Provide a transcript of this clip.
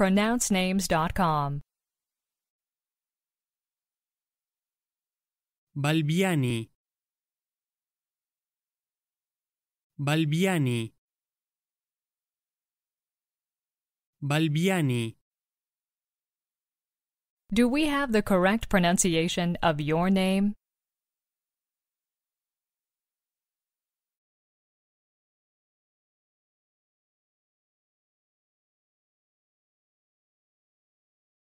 pronouncenames.com. Balbiani Balbiani Balbiani Do we have the correct pronunciation of your name?